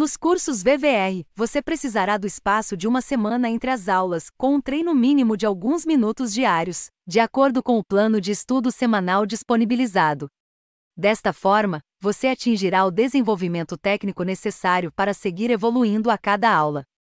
Nos cursos VVR, você precisará do espaço de uma semana entre as aulas, com um treino mínimo de alguns minutos diários, de acordo com o plano de estudo semanal disponibilizado. Desta forma, você atingirá o desenvolvimento técnico necessário para seguir evoluindo a cada aula.